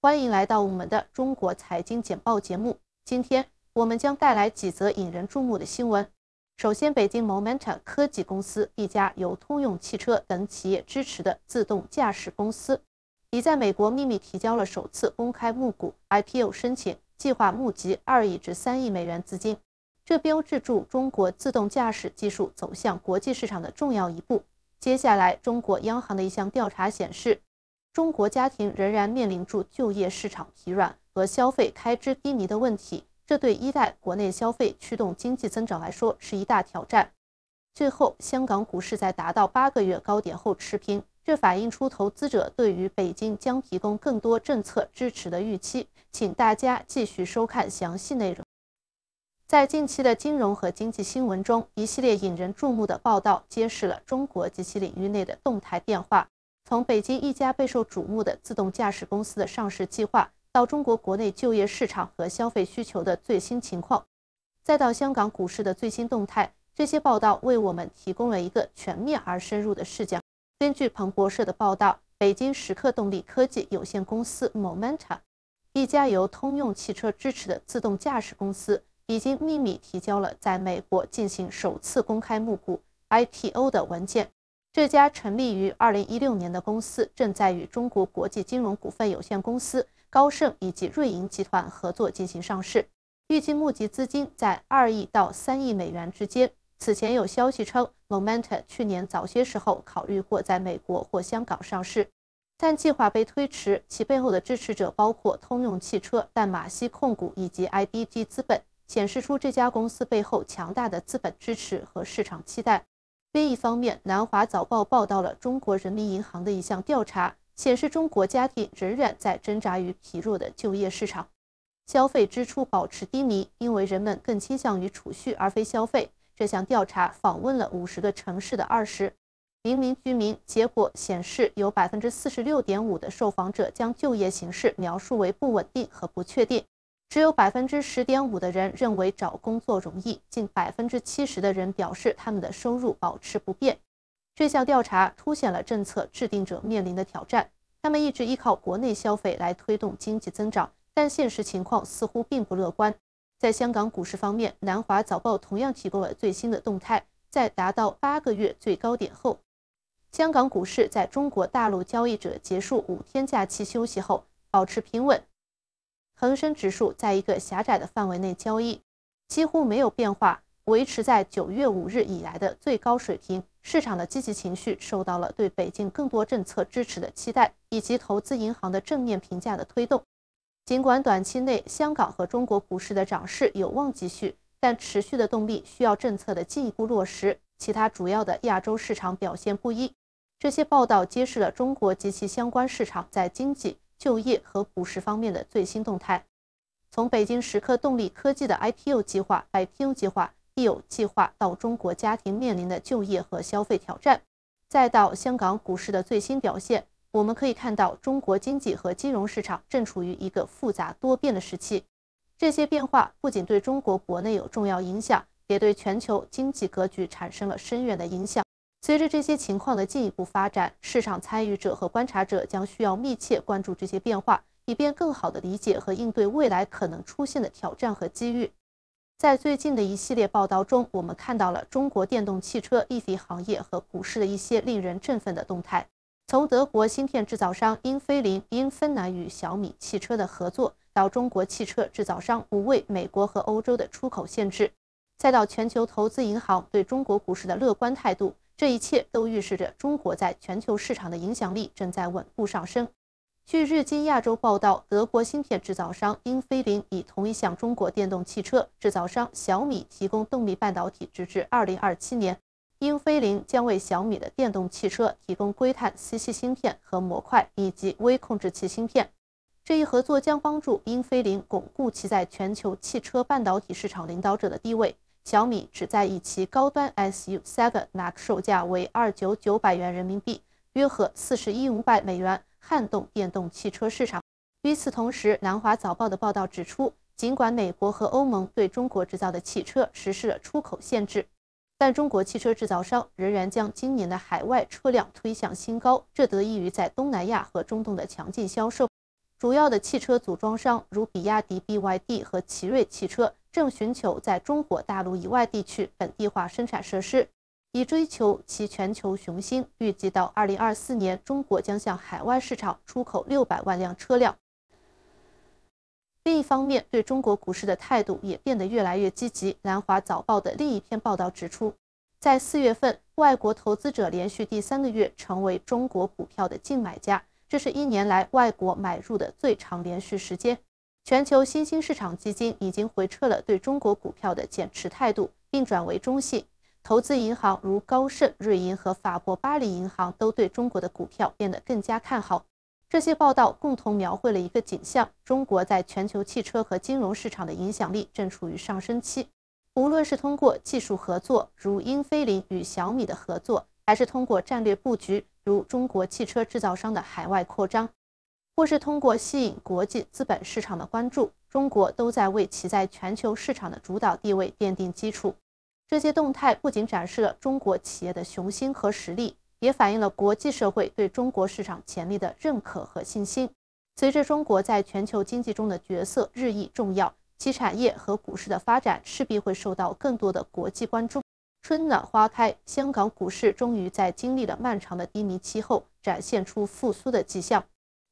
欢迎来到我们的中国财经简报节目。今天我们将带来几则引人注目的新闻。首先，北京 Momenta 科技公司，一家由通用汽车等企业支持的自动驾驶公司，已在美国秘密提交了首次公开募股 （IPO） 申请，计划募集二亿至三亿美元资金。这标志着中国自动驾驶技术走向国际市场的重要一步。接下来，中国央行的一项调查显示。中国家庭仍然面临着就业市场疲软和消费开支低迷的问题，这对依赖国内消费驱动经济增长来说是一大挑战。最后，香港股市在达到八个月高点后持平，这反映出投资者对于北京将提供更多政策支持的预期。请大家继续收看详细内容。在近期的金融和经济新闻中，一系列引人注目的报道揭示了中国及其领域内的动态变化。从北京一家备受瞩目的自动驾驶公司的上市计划，到中国国内就业市场和消费需求的最新情况，再到香港股市的最新动态，这些报道为我们提供了一个全面而深入的视角。根据彭博社的报道，北京时刻动力科技有限公司 （Momenta），一家由通用汽车支持的自动驾驶公司，已经秘密提交了在美国进行首次公开募股 （IPO） 的文件。这家成立于二零一六年的公司正在与中国国际金融股份有限公司、高盛以及瑞银集团合作进行上市，预计募集资金在二亿到三亿美元之间。此前有消息称，Momenta 去年早些时候考虑过在美国或香港上市，但计划被推迟。其背后的支持者包括通用汽车、淡马锡控股以及 IDG 资本，显示出这家公司背后强大的资本支持和市场期待。另一方面，《南华早报》报道了中国人民银行的一项调查，显示中国家庭仍然在挣扎于疲弱的就业市场，消费支出保持低迷，因为人们更倾向于储蓄而非消费。这项调查访问了五十个城市的二十零名居民，结果显示有百分之四十六点五的受访者将就业形势描述为不稳定和不确定。只有百分之十点五的人认为找工作容易，近百分之七十的人表示他们的收入保持不变。这项调查凸显了政策制定者面临的挑战，他们一直依靠国内消费来推动经济增长，但现实情况似乎并不乐观。在香港股市方面，南华早报同样提供了最新的动态，在达到八个月最高点后，香港股市在中国大陆交易者结束五天假期休息后保持平稳。恒生指数在一个狭窄的范围内交易，几乎没有变化，维持在九月五日以来的最高水平。市场的积极情绪受到了对北京更多政策支持的期待，以及投资银行的正面评价的推动。尽管短期内香港和中国股市的涨势有望继续，但持续的动力需要政策的进一步落实。其他主要的亚洲市场表现不一。这些报道揭示了中国及其相关市场在经济。就业和股市方面的最新动态，从北京时刻动力科技的 IPO 计划、IPO 计划、亿有计划到中国家庭面临的就业和消费挑战，再到香港股市的最新表现，我们可以看到中国经济和金融市场正处于一个复杂多变的时期。这些变化不仅对中国国内有重要影响，也对全球经济格局产生了深远的影响。随着这些情况的进一步发展，市场参与者和观察者将需要密切关注这些变化，以便更好地理解和应对未来可能出现的挑战和机遇。在最近的一系列报道中，我们看到了中国电动汽车、IT 行业和股市的一些令人振奋的动态。从德国芯片制造商英飞凌因芬兰与小米汽车的合作，到中国汽车制造商无畏美国和欧洲的出口限制，再到全球投资银行对中国股市的乐观态度。这一切都预示着中国在全球市场的影响力正在稳步上升。据《日经亚洲》报道，德国芯片制造商英飞凌已同意向中国电动汽车制造商小米提供动力半导体，直至二零二七年，英飞凌将为小米的电动汽车提供硅碳 C C 芯片和模块以及微控制器芯片。这一合作将帮助英飞凌巩固其在全球汽车半导体市场领导者的地位。小米只在以其高端 SU7 MAX 售价为二九九百元人民币，约合四十一五百美元，撼动电动汽车市场。与此同时，《南华早报》的报道指出，尽管美国和欧盟对中国制造的汽车实施了出口限制，但中国汽车制造商仍然将今年的海外车辆推向新高，这得益于在东南亚和中东的强劲销售。主要的汽车组装商如比亚迪 BYD 和奇瑞汽车。正寻求在中国大陆以外地区本地化生产设施，以追求其全球雄心。预计到2024年，中国将向海外市场出口600万辆车辆。另一方面，对中国股市的态度也变得越来越积极。南华早报的另一篇报道指出，在四月份，外国投资者连续第三个月成为中国股票的净买家，这是一年来外国买入的最长连续时间。全球新兴市场基金已经回撤了对中国股票的减持态度，并转为中性。投资银行如高盛、瑞银和法国巴黎银行都对中国的股票变得更加看好。这些报道共同描绘了一个景象：中国在全球汽车和金融市场的影响力正处于上升期。无论是通过技术合作，如英飞凌与小米的合作，还是通过战略布局，如中国汽车制造商的海外扩张。或是通过吸引国际资本市场的关注，中国都在为其在全球市场的主导地位奠定基础。这些动态不仅展示了中国企业的雄心和实力，也反映了国际社会对中国市场潜力的认可和信心。随着中国在全球经济中的角色日益重要，其产业和股市的发展势必会受到更多的国际关注。春暖花开，香港股市终于在经历了漫长的低迷期后，展现出复苏的迹象。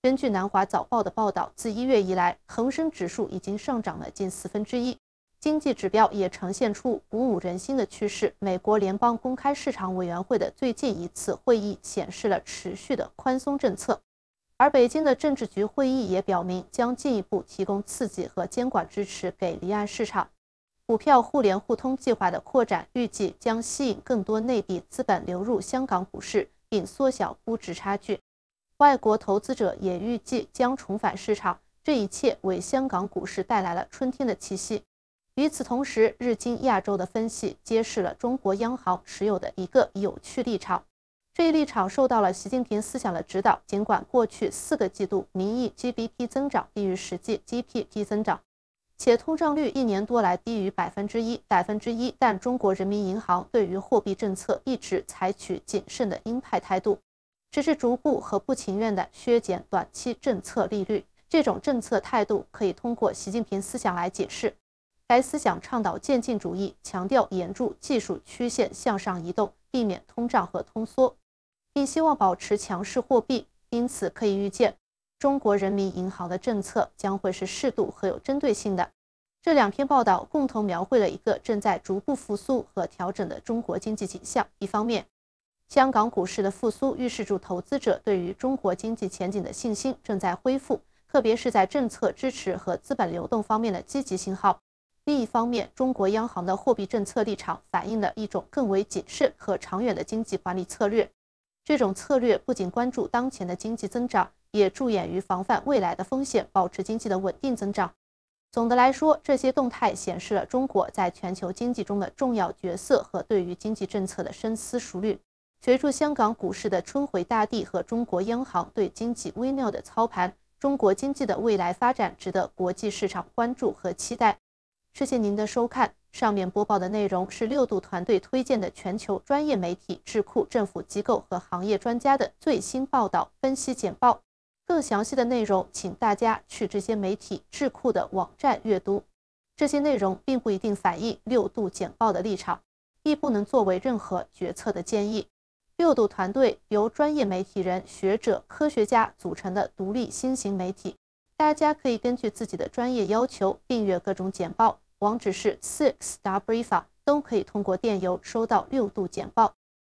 根据南华早报的报道，自一月以来，恒生指数已经上涨了近四分之一。经济指标也呈现出鼓舞人心的趋势。美国联邦公开市场委员会的最近一次会议显示了持续的宽松政策，而北京的政治局会议也表明将进一步提供刺激和监管支持给离岸市场。股票互联互通计划的扩展预计将吸引更多内地资本流入香港股市，并缩小估值差距。外国投资者也预计将重返市场，这一切为香港股市带来了春天的气息。与此同时，日经亚洲的分析揭示了中国央行持有的一个有趣立场。这一立场受到了习近平思想的指导。尽管过去四个季度名义 GDP 增长低于实际 GDP 增长，且通胀率一年多来低于百分之一、百分之一，但中国人民银行对于货币政策一直采取谨慎的鹰派态度。只是逐步和不情愿地削减短期政策利率，这种政策态度可以通过习近平思想来解释。该思想倡导渐进主义，强调沿住技术曲线向上移动，避免通胀和通缩，并希望保持强势货币。因此，可以预见中国人民银行的政策将会是适度和有针对性的。这两篇报道共同描绘了一个正在逐步复苏和调整的中国经济景象。一方面，香港股市的复苏预示着投资者对于中国经济前景的信心正在恢复，特别是在政策支持和资本流动方面的积极信号。另一方面，中国央行的货币政策立场反映了一种更为谨慎和长远的经济管理策略。这种策略不仅关注当前的经济增长，也着眼于防范未来的风险，保持经济的稳定增长。总的来说，这些动态显示了中国在全球经济中的重要角色和对于经济政策的深思熟虑。随着香港股市的春回大地和中国央行对经济微妙的操盘，中国经济的未来发展值得国际市场关注和期待。谢谢您的收看，上面播报的内容是六度团队推荐的全球专业媒体、智库、政府机构和行业专家的最新报道分析简报。更详细的内容，请大家去这些媒体智库的网站阅读。这些内容并不一定反映六度简报的立场，亦不能作为任何决策的建议。六度团队由专业媒体人、学者、科学家组成的独立新型媒体，大家可以根据自己的专业要求订阅各种简报，网址是 sixwifa，都可以通过电邮收到六度简报。